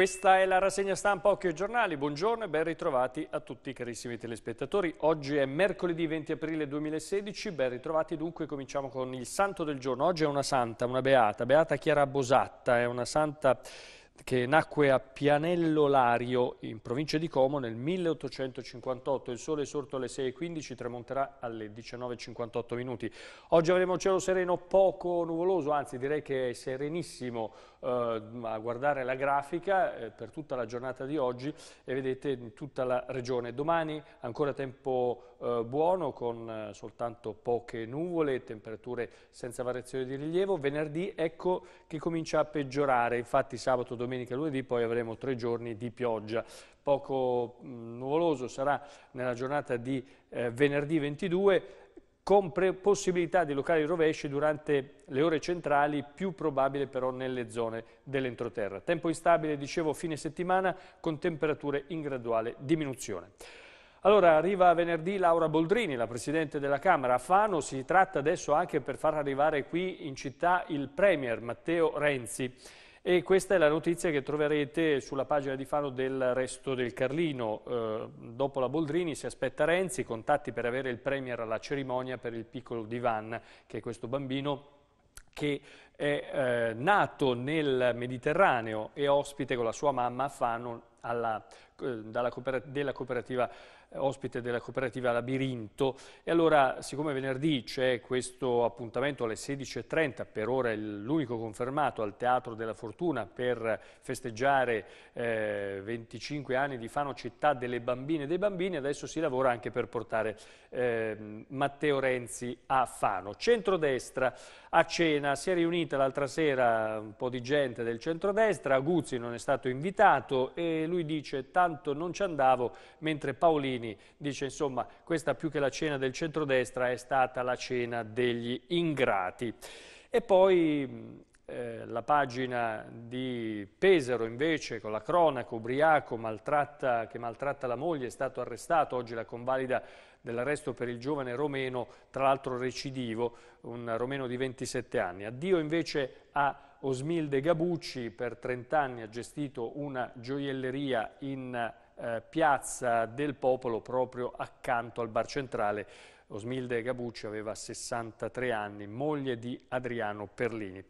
Questa è la rassegna stampa Occhio e Giornali. Buongiorno e ben ritrovati a tutti carissimi telespettatori. Oggi è mercoledì 20 aprile 2016, ben ritrovati dunque cominciamo con il santo del giorno. Oggi è una santa, una beata, Beata Chiara Bosatta, è una santa che nacque a Pianello Lario in provincia di Como nel 1858. Il sole è sorto alle 6.15, tramonterà alle 19.58 minuti. Oggi avremo cielo sereno poco nuvoloso, anzi direi che è serenissimo eh, a guardare la grafica eh, per tutta la giornata di oggi e vedete tutta la regione. Domani ancora tempo eh, buono con soltanto poche nuvole, temperature senza variazioni di rilievo. Venerdì ecco che comincia a peggiorare, infatti sabato, domenica e lunedì poi avremo tre giorni di pioggia poco mm, nuvoloso sarà nella giornata di eh, venerdì 22, con possibilità di locali rovesci durante le ore centrali, più probabile però nelle zone dell'entroterra. Tempo instabile, dicevo, fine settimana con temperature in graduale diminuzione. Allora arriva venerdì Laura Boldrini, la Presidente della Camera a Fano, si tratta adesso anche per far arrivare qui in città il Premier Matteo Renzi. E questa è la notizia che troverete sulla pagina di Fano del Resto del Carlino. Eh, dopo la Boldrini si aspetta Renzi, contatti per avere il Premier alla cerimonia per il piccolo Divan, che è questo bambino che è eh, nato nel Mediterraneo e ospite con la sua mamma a Fano alla, eh, dalla cooper della cooperativa ospite della cooperativa Labirinto. E allora, siccome venerdì c'è questo appuntamento alle 16.30, per ora è l'unico confermato al Teatro della Fortuna per festeggiare eh, 25 anni di Fano Città delle Bambine e dei Bambini, adesso si lavora anche per portare eh, Matteo Renzi a Fano. Centrodestra a cena, si è riunita l'altra sera un po' di gente del centrodestra, Guzzi non è stato invitato e lui dice tanto non ci andavo, mentre Paolini Salvini dice insomma questa più che la cena del centrodestra è stata la cena degli ingrati. E poi mm, eh, la pagina di Pesaro invece con la cronaca ubriaco maltratta, che maltratta la moglie è stato arrestato, oggi la convalida dell'arresto per il giovane romeno, tra l'altro recidivo, un romeno di 27 anni. Addio invece a Osmilde Gabucci, per 30 anni ha gestito una gioielleria in eh, piazza del popolo proprio accanto al bar centrale. Osmilde Gabucci aveva 63 anni, moglie di Adriano Perlini.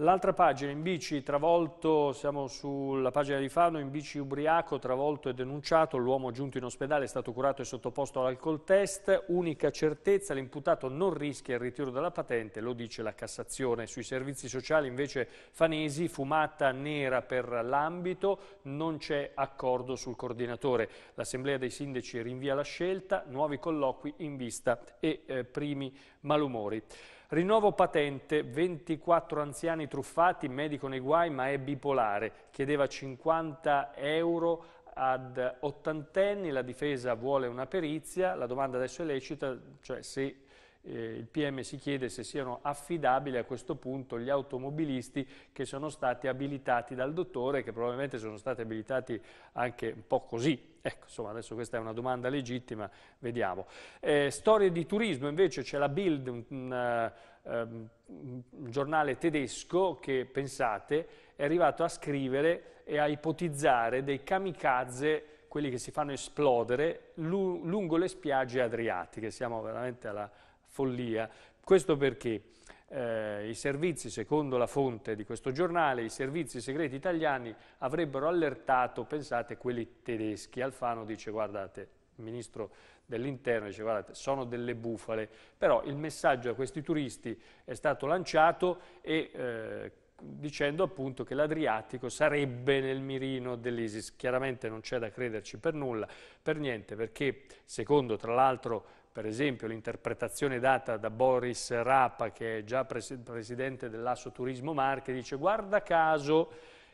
L'altra pagina, in bici travolto, siamo sulla pagina di Fano, in bici ubriaco, travolto e denunciato, l'uomo giunto in ospedale è stato curato e sottoposto all'alcol test, unica certezza, l'imputato non rischia il ritiro della patente, lo dice la Cassazione. Sui servizi sociali invece Fanesi, fumata nera per l'ambito, non c'è accordo sul coordinatore. L'Assemblea dei Sindaci rinvia la scelta, nuovi colloqui in vista e eh, primi malumori. Rinnovo patente, 24 anziani truffati, medico nei guai ma è bipolare, chiedeva 50 euro ad ottantenni, la difesa vuole una perizia, la domanda adesso è lecita, cioè se eh, il PM si chiede se siano affidabili a questo punto gli automobilisti che sono stati abilitati dal dottore, che probabilmente sono stati abilitati anche un po' così. Ecco, insomma, adesso questa è una domanda legittima, vediamo. Eh, storie di turismo, invece c'è la Bild, un, un, ehm, un giornale tedesco che, pensate, è arrivato a scrivere e a ipotizzare dei kamikaze quelli che si fanno esplodere lungo le spiagge adriatiche. Siamo veramente alla, follia. Questo perché eh, i servizi, secondo la fonte di questo giornale, i servizi segreti italiani avrebbero allertato, pensate, quelli tedeschi. Alfano dice, guardate, il ministro dell'interno dice guardate sono delle bufale, però il messaggio a questi turisti è stato lanciato e, eh, dicendo appunto che l'Adriatico sarebbe nel mirino dell'Isis. Chiaramente non c'è da crederci per nulla, per niente, perché secondo tra l'altro per esempio l'interpretazione data da Boris Rapa, che è già pres presidente dell'Asso Turismo Marche, dice guarda caso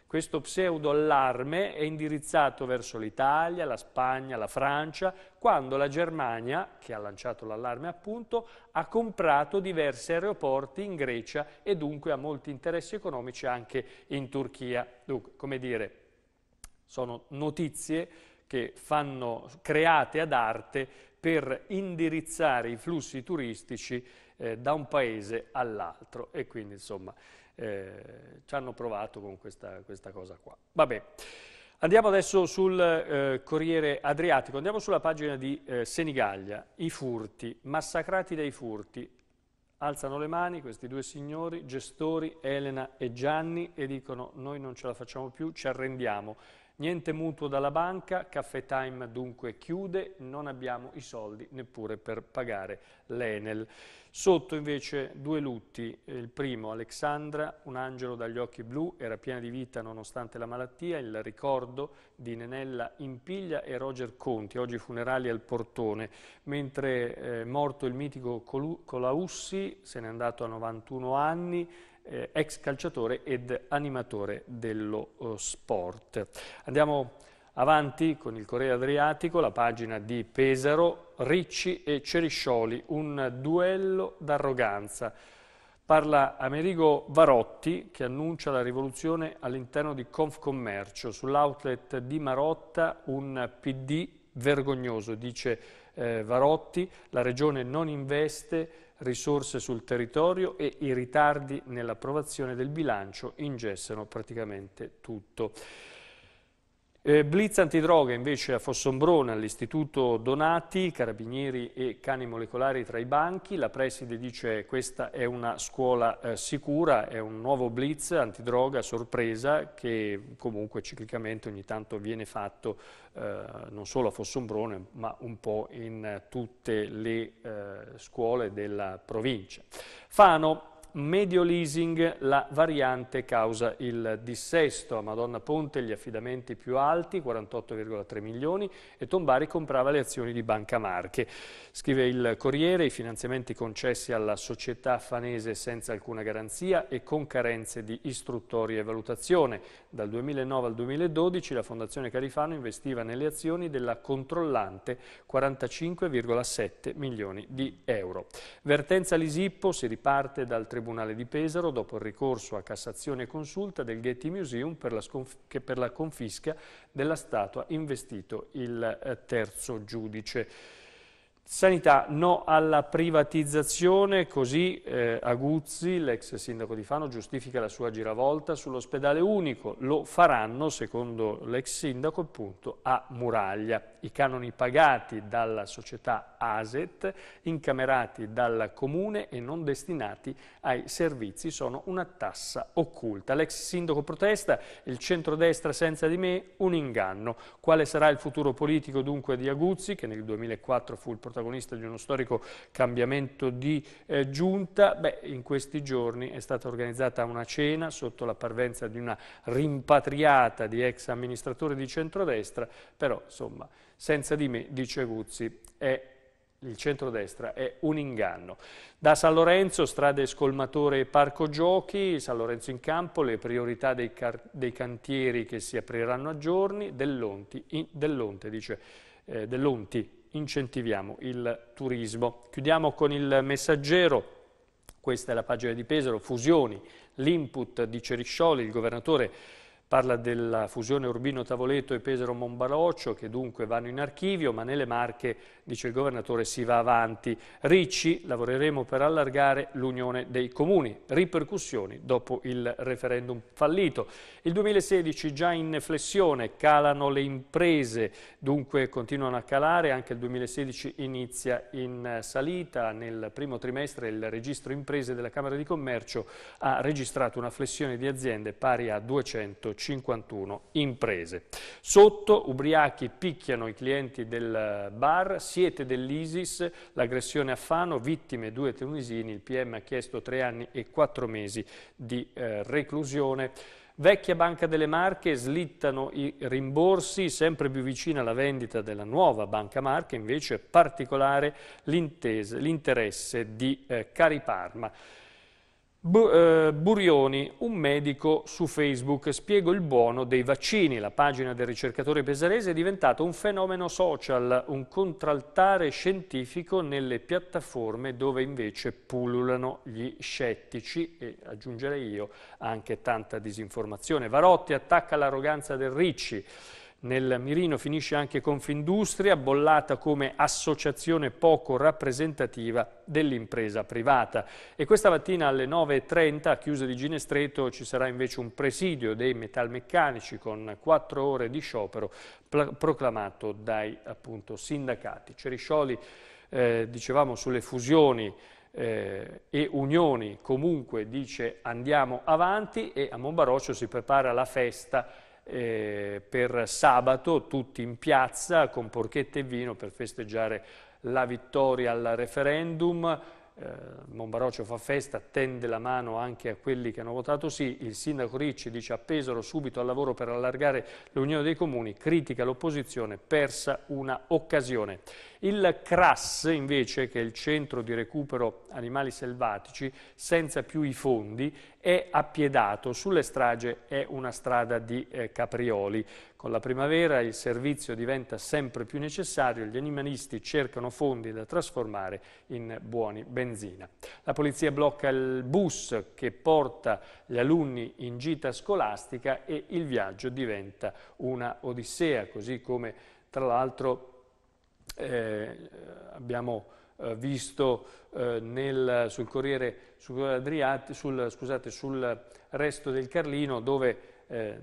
questo pseudo allarme è indirizzato verso l'Italia, la Spagna, la Francia, quando la Germania, che ha lanciato l'allarme appunto, ha comprato diversi aeroporti in Grecia e dunque ha molti interessi economici anche in Turchia. Dunque, come dire, sono notizie che fanno, create ad arte per indirizzare i flussi turistici eh, da un paese all'altro e quindi insomma eh, ci hanno provato con questa, questa cosa qua. Vabbè. Andiamo adesso sul eh, Corriere Adriatico, andiamo sulla pagina di eh, Senigallia, i furti, massacrati dai furti, alzano le mani questi due signori, gestori Elena e Gianni e dicono noi non ce la facciamo più, ci arrendiamo, Niente mutuo dalla banca, Caffè Time dunque chiude, non abbiamo i soldi neppure per pagare l'Enel. Sotto invece due lutti, eh, il primo Alexandra, un angelo dagli occhi blu, era piena di vita nonostante la malattia, il ricordo di Nenella Impiglia e Roger Conti, oggi funerali al Portone, mentre eh, morto il mitico Colaussi, se n'è andato a 91 anni, eh, ex calciatore ed animatore dello oh, sport. Andiamo avanti con il Corriere Adriatico, la pagina di Pesaro, Ricci e Ceriscioli, un duello d'arroganza. Parla Amerigo Varotti che annuncia la rivoluzione all'interno di Confcommercio. Sull'outlet di Marotta un PD vergognoso, dice eh, Varotti. La regione non investe risorse sul territorio e i ritardi nell'approvazione del bilancio ingessano praticamente tutto. Eh, blitz antidroga invece a Fossombrone, all'Istituto Donati, carabinieri e cani molecolari tra i banchi. La preside dice che questa è una scuola eh, sicura, è un nuovo blitz antidroga sorpresa che comunque ciclicamente ogni tanto viene fatto eh, non solo a Fossombrone ma un po' in tutte le eh, scuole della provincia. Fano medio leasing la variante causa il dissesto. A Madonna Ponte gli affidamenti più alti, 48,3 milioni, e Tombari comprava le azioni di Banca Marche. Scrive il Corriere, i finanziamenti concessi alla società fanese senza alcuna garanzia e con carenze di istruttoria e valutazione. Dal 2009 al 2012 la Fondazione Carifano investiva nelle azioni della controllante 45,7 milioni di euro. Vertenza Lisippo si riparte dal Tribunale Tribunale di Pesaro dopo il ricorso a Cassazione e Consulta del Getty Museum per che per la confisca della statua investito il eh, terzo giudice. Sanità, no alla privatizzazione, così eh, Aguzzi, l'ex sindaco di Fano, giustifica la sua giravolta sull'ospedale unico. Lo faranno, secondo l'ex sindaco, appunto, a Muraglia i canoni pagati dalla società ASET, incamerati dal comune e non destinati ai servizi, sono una tassa occulta. L'ex sindaco protesta, il centrodestra senza di me, un inganno. Quale sarà il futuro politico dunque di Aguzzi, che nel 2004 fu il protagonista di uno storico cambiamento di eh, giunta? Beh, in questi giorni è stata organizzata una cena sotto la parvenza di una rimpatriata di ex amministratore di centrodestra, però insomma senza di me, dice Guzzi, è il centrodestra è un inganno. Da San Lorenzo, strade scolmatore e parco giochi, San Lorenzo in campo, le priorità dei, dei cantieri che si apriranno a giorni, dell'Onti, in, dell'onte, dice, eh, dell'onti incentiviamo il turismo. Chiudiamo con il messaggero, questa è la pagina di Pesaro, fusioni, l'input di Ceriscioli, il governatore parla della fusione Urbino-Tavoleto e Pesaro-Monbaloccio che dunque vanno in archivio, ma nelle Marche, dice il governatore, si va avanti. Ricci, lavoreremo per allargare l'unione dei comuni, ripercussioni dopo il referendum fallito. Il 2016 già in flessione, calano le imprese, dunque continuano a calare, anche il 2016 inizia in salita, nel primo trimestre il registro imprese della Camera di Commercio ha registrato una flessione di aziende pari a 200 51 imprese. Sotto, ubriachi picchiano i clienti del eh, bar, siete dell'ISIS, l'aggressione a Fano, vittime due tunisini, il PM ha chiesto tre anni e quattro mesi di eh, reclusione. Vecchia Banca delle Marche, slittano i rimborsi, sempre più vicina alla vendita della nuova Banca Marche, invece particolare l'interesse di eh, Cariparma. Eh, Burioni, un medico su Facebook, spiego il buono dei vaccini. La pagina del ricercatore pesarese è diventata un fenomeno social, un contraltare scientifico nelle piattaforme dove invece pullulano gli scettici e, aggiungerei io, anche tanta disinformazione. Varotti attacca l'arroganza del Ricci. Nel mirino finisce anche Confindustria, bollata come associazione poco rappresentativa dell'impresa privata. E questa mattina alle 9.30 a chiusa di Ginestreto ci sarà invece un presidio dei metalmeccanici con quattro ore di sciopero proclamato dai appunto, sindacati. Ceriscioli, eh, dicevamo, sulle fusioni eh, e Unioni comunque dice andiamo avanti e a Monbaroccio si prepara la festa eh, per sabato tutti in piazza con porchette e vino per festeggiare la vittoria al referendum eh, Monbaroccio fa festa, tende la mano anche a quelli che hanno votato sì, il sindaco Ricci dice appesero subito al lavoro per allargare l'Unione dei Comuni, critica l'opposizione, persa una occasione. Il CRAS invece, che è il Centro di Recupero Animali Selvatici, senza più i fondi, è appiedato, sulle strage è una strada di eh, caprioli. Con la primavera il servizio diventa sempre più necessario, gli animalisti cercano fondi da trasformare in buoni benzina. La polizia blocca il bus che porta gli alunni in gita scolastica e il viaggio diventa una odissea, così come tra l'altro eh, abbiamo eh, visto eh, nel, sul Corriere sul, sul, scusate, sul resto del Carlino dove eh,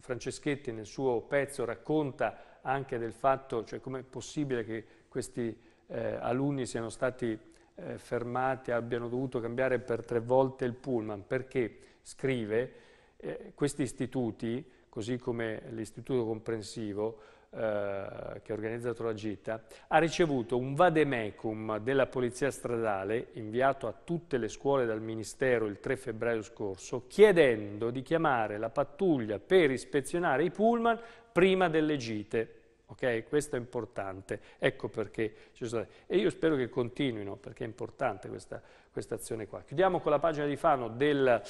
Franceschetti nel suo pezzo racconta anche del fatto, cioè come è possibile che questi eh, alunni siano stati eh, fermati, abbiano dovuto cambiare per tre volte il pullman, perché scrive eh, questi istituti, così come l'istituto comprensivo, eh, che ha organizzato la gita, ha ricevuto un vademecum della Polizia Stradale, inviato a tutte le scuole dal Ministero il 3 febbraio scorso, chiedendo di chiamare la pattuglia per ispezionare i pullman prima delle gite. Ok? Questo è importante, ecco perché ci sono... E io spero che continuino, perché è importante questa, questa azione qua. Chiudiamo con la pagina di Fano del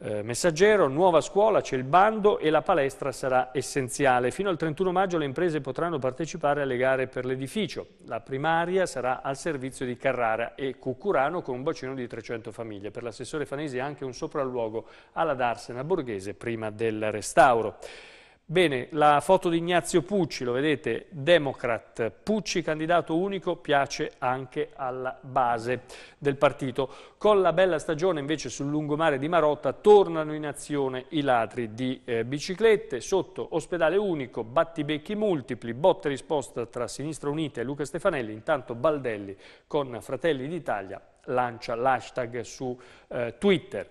eh, messaggero, nuova scuola, c'è il bando e la palestra sarà essenziale. Fino al 31 maggio le imprese potranno partecipare alle gare per l'edificio. La primaria sarà al servizio di Carrara e Cucurano con un bacino di 300 famiglie. Per l'assessore Fanesi anche un sopralluogo alla Darsena Borghese prima del restauro. Bene, la foto di Ignazio Pucci, lo vedete, Democrat, Pucci candidato unico, piace anche alla base del partito. Con la bella stagione invece sul lungomare di Marotta tornano in azione i ladri di eh, biciclette, sotto ospedale unico, battibecchi multipli, botte risposta tra Sinistra Unita e Luca Stefanelli, intanto Baldelli con Fratelli d'Italia lancia l'hashtag su eh, Twitter.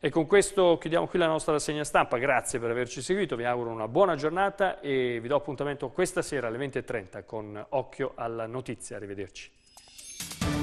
E con questo chiudiamo qui la nostra rassegna stampa, grazie per averci seguito, vi auguro una buona giornata e vi do appuntamento questa sera alle 20.30 con Occhio alla Notizia, arrivederci.